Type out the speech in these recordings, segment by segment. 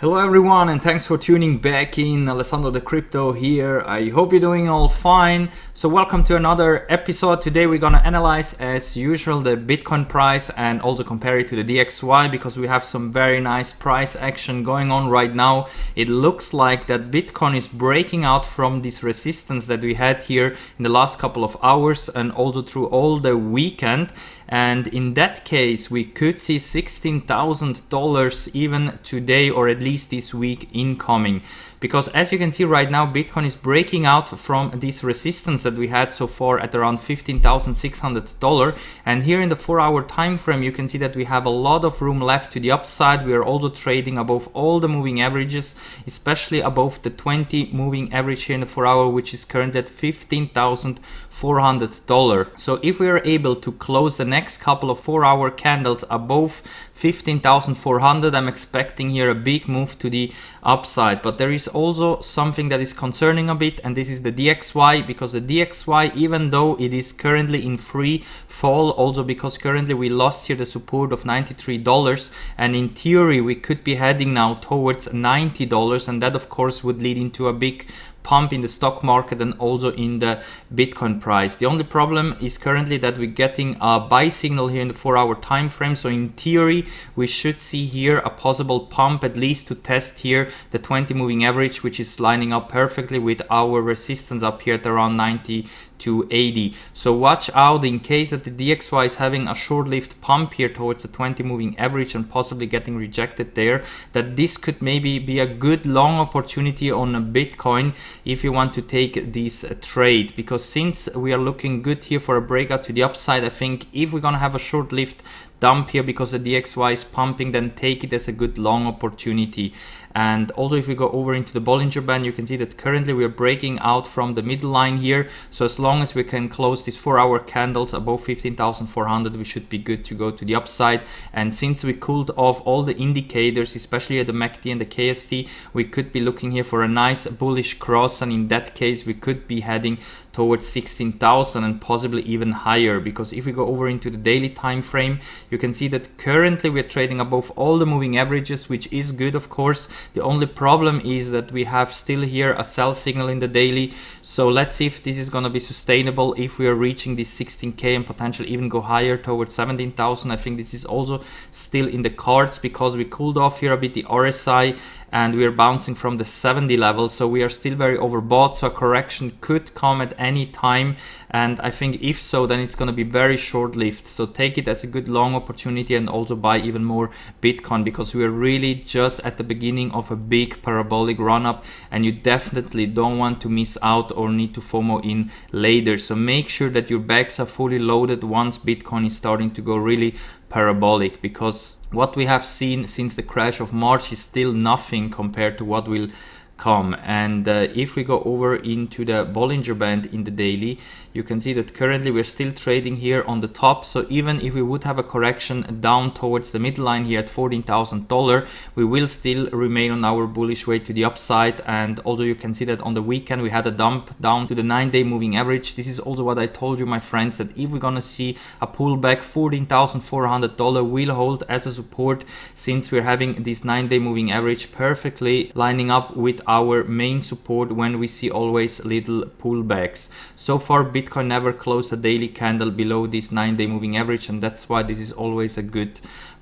Hello everyone and thanks for tuning back in. Alessandro the Crypto here. I hope you're doing all fine. So welcome to another episode. Today we're gonna analyze as usual the Bitcoin price and also compare it to the DXY because we have some very nice price action going on right now. It looks like that Bitcoin is breaking out from this resistance that we had here in the last couple of hours and also through all the weekend. And in that case, we could see $16,000 even today or at least released this week incoming because as you can see right now, Bitcoin is breaking out from this resistance that we had so far at around $15,600. And here in the four hour time frame, you can see that we have a lot of room left to the upside. We are also trading above all the moving averages, especially above the 20 moving average here in the four hour, which is current at $15,400. So if we are able to close the next couple of four hour candles above 15,400, I'm expecting here a big move to the upside, but there is also something that is concerning a bit and this is the DXY because the DXY even though it is currently in free fall also because currently we lost here the support of $93 and in theory we could be heading now towards $90 and that of course would lead into a big pump in the stock market and also in the Bitcoin price. The only problem is currently that we're getting a buy signal here in the four hour time frame. So in theory, we should see here a possible pump at least to test here the 20 moving average, which is lining up perfectly with our resistance up here at around 90 to 80. So watch out in case that the DXY is having a short-lived pump here towards the 20 moving average and possibly getting rejected there, that this could maybe be a good long opportunity on Bitcoin if you want to take this trade. Because since we are looking good here for a breakout to the upside, I think if we're gonna have a short-lived dump here because the DXY is pumping, then take it as a good long opportunity. And also if we go over into the Bollinger Band, you can see that currently we are breaking out from the middle line here. So as long as we can close these four hour candles above 15,400, we should be good to go to the upside. And since we cooled off all the indicators, especially at the MACD and the KST, we could be looking here for a nice bullish cross. And in that case, we could be heading towards 16,000 and possibly even higher because if we go over into the daily time frame you can see that currently we're trading above all the moving averages which is good of course the only problem is that we have still here a sell signal in the daily so let's see if this is going to be sustainable if we are reaching this 16k and potentially even go higher towards 17,000 I think this is also still in the cards because we cooled off here a bit the RSI and we are bouncing from the 70 level so we are still very overbought so a correction could come at any time and I think if so then it's going to be very short-lived so take it as a good long opportunity and also buy even more Bitcoin because we are really just at the beginning of a big parabolic run-up and you definitely don't want to miss out or need to FOMO in later so make sure that your bags are fully loaded once Bitcoin is starting to go really parabolic because what we have seen since the crash of March is still nothing compared to what will come and uh, if we go over into the Bollinger Band in the daily you can see that currently we're still trading here on the top so even if we would have a correction down towards the midline here at $14,000 we will still remain on our bullish way to the upside and although you can see that on the weekend we had a dump down to the 9 day moving average this is also what I told you my friends that if we're gonna see a pullback $14,400 will hold as a support since we're having this 9 day moving average perfectly lining up with our main support when we see always little pullbacks. So far Bitcoin never closed a daily candle below this 9 day moving average and that's why this is always a good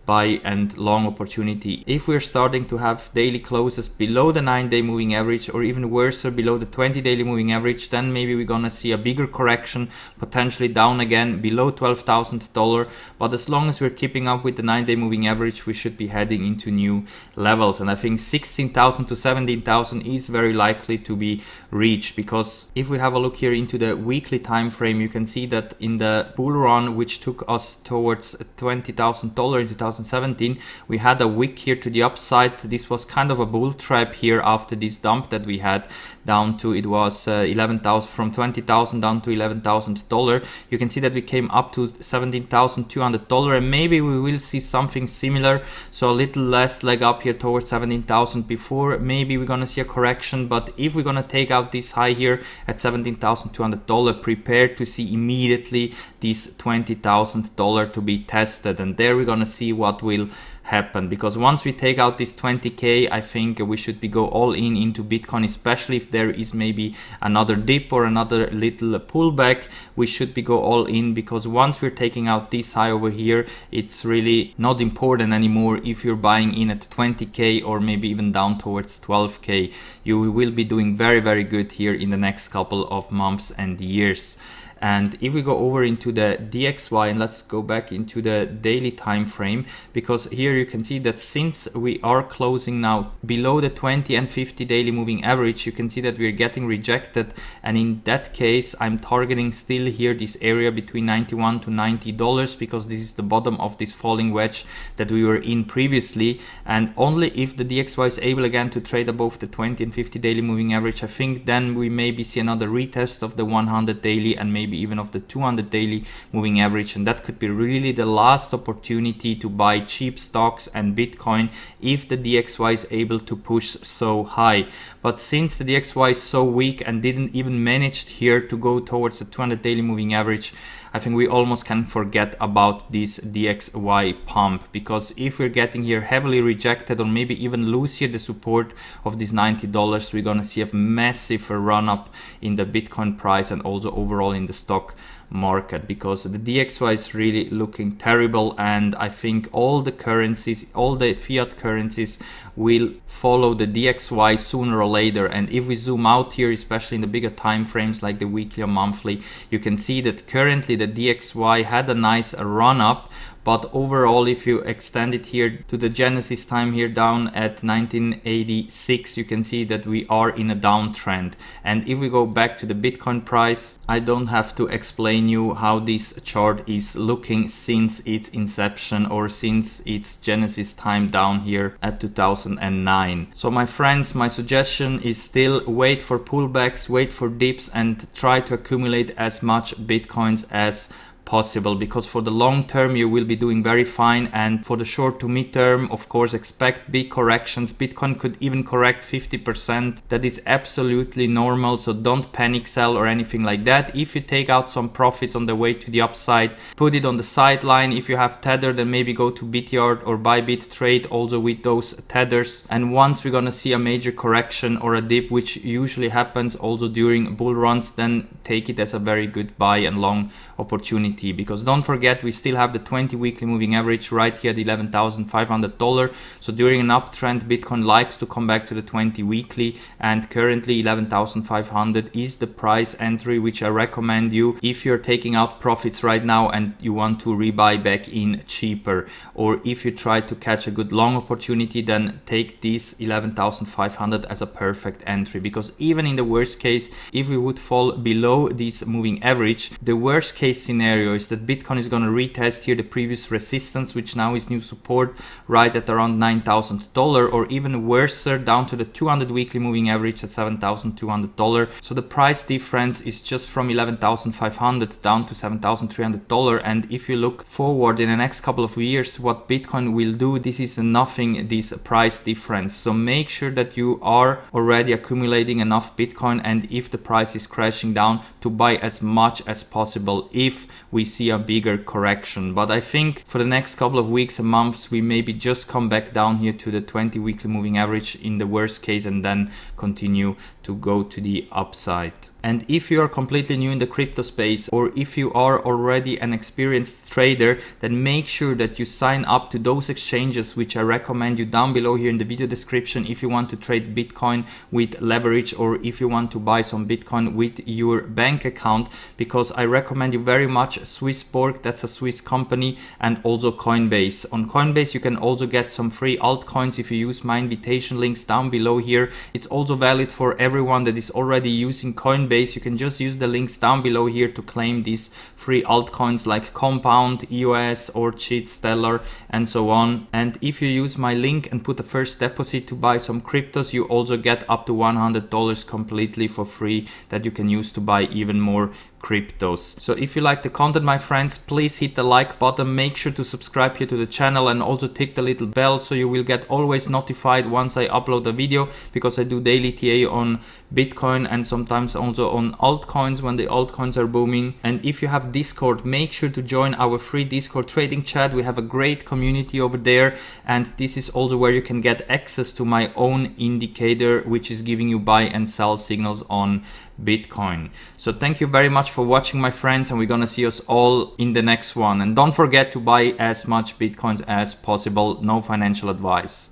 buy and long opportunity. If we're starting to have daily closes below the 9 day moving average or even worse below the 20 daily moving average then maybe we're gonna see a bigger correction potentially down again below $12,000 but as long as we're keeping up with the 9 day moving average we should be heading into new levels and I think 16,000 to 17,000 is very likely to be reached because if we have a look here into the weekly time frame you can see that in the bull run which took us towards $20,000 in 2000 2017 we had a wick here to the upside this was kind of a bull trap here after this dump that we had down to it was uh, 11,000 from 20,000 down to 11,000 dollar you can see that we came up to 17,200 dollar and maybe we will see something similar so a little less leg up here towards 17,000 before maybe we're gonna see a correction but if we're gonna take out this high here at 17,200 dollar prepare to see immediately this $20,000 to be tested and there we're gonna see what what will happen because once we take out this 20k i think we should be go all in into bitcoin especially if there is maybe another dip or another little pullback we should be go all in because once we're taking out this high over here it's really not important anymore if you're buying in at 20k or maybe even down towards 12k you will be doing very very good here in the next couple of months and years and if we go over into the DXY and let's go back into the daily time frame, because here you can see that since we are closing now below the 20 and 50 daily moving average, you can see that we're getting rejected. And in that case, I'm targeting still here this area between 91 to 90 dollars because this is the bottom of this falling wedge that we were in previously. And only if the DXY is able again to trade above the 20 and 50 daily moving average, I think then we maybe see another retest of the 100 daily and maybe maybe even of the 200 daily moving average and that could be really the last opportunity to buy cheap stocks and Bitcoin if the DXY is able to push so high. But since the DXY is so weak and didn't even manage here to go towards the 200 daily moving average, I think we almost can forget about this DXY pump because if we're getting here heavily rejected or maybe even lose here the support of these $90, we're going to see a massive run up in the Bitcoin price and also overall in the stock market because the DXY is really looking terrible and I think all the currencies, all the fiat currencies will follow the DXY sooner or later and if we zoom out here, especially in the bigger time frames like the weekly or monthly, you can see that currently the DXY had a nice run up but overall if you extend it here to the genesis time here down at 1986 you can see that we are in a downtrend and if we go back to the bitcoin price i don't have to explain you how this chart is looking since its inception or since its genesis time down here at 2009 so my friends my suggestion is still wait for pullbacks wait for dips and try to accumulate as much bitcoins as possible because for the long term you will be doing very fine and for the short to mid term of course expect big corrections bitcoin could even correct 50% that is absolutely normal so don't panic sell or anything like that if you take out some profits on the way to the upside put it on the sideline if you have tether then maybe go to bityard or bybit trade also with those tethers and once we're gonna see a major correction or a dip which usually happens also during bull runs then take it as a very good buy and long opportunity because don't forget we still have the 20 weekly moving average right here at $11,500 so during an uptrend Bitcoin likes to come back to the 20 weekly and currently 11,500 is the price entry which I recommend you if you're taking out profits right now and you want to rebuy back in cheaper or if you try to catch a good long opportunity then take this 11,500 as a perfect entry because even in the worst case if we would fall below this moving average the worst case scenario scenario is that Bitcoin is going to retest here the previous resistance, which now is new support right at around $9,000 or even worse down to the 200 weekly moving average at $7,200. So the price difference is just from $11,500 down to $7,300. And if you look forward in the next couple of years, what Bitcoin will do, this is nothing, this price difference. So make sure that you are already accumulating enough Bitcoin. And if the price is crashing down to buy as much as possible, if we we see a bigger correction. But I think for the next couple of weeks and months, we maybe just come back down here to the 20 weekly moving average in the worst case and then continue to go to the upside. And if you are completely new in the crypto space or if you are already an experienced trader, then make sure that you sign up to those exchanges which I recommend you down below here in the video description if you want to trade Bitcoin with leverage or if you want to buy some Bitcoin with your bank account because I recommend you very much Swissborg, that's a Swiss company and also Coinbase. On Coinbase you can also get some free altcoins if you use my invitation links down below here. It's also valid for every everyone that is already using Coinbase, you can just use the links down below here to claim these free altcoins like Compound, EOS, Orchid, Stellar, and so on. And if you use my link and put a first deposit to buy some cryptos, you also get up to $100 completely for free that you can use to buy even more cryptos. So if you like the content my friends, please hit the like button, make sure to subscribe here to the channel and also tick the little bell so you will get always notified once I upload a video because I do daily TA on Bitcoin and sometimes also on altcoins when the altcoins are booming. And if you have Discord, make sure to join our free Discord trading chat. We have a great community over there. And this is also where you can get access to my own indicator, which is giving you buy and sell signals on Bitcoin. So thank you very much for watching my friends and we're gonna see us all in the next one. And don't forget to buy as much Bitcoins as possible. No financial advice.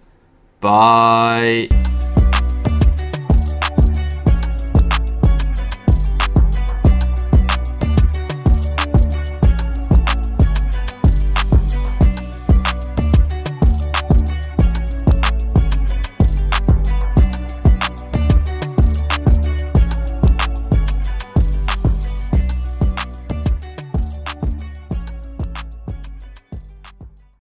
Bye.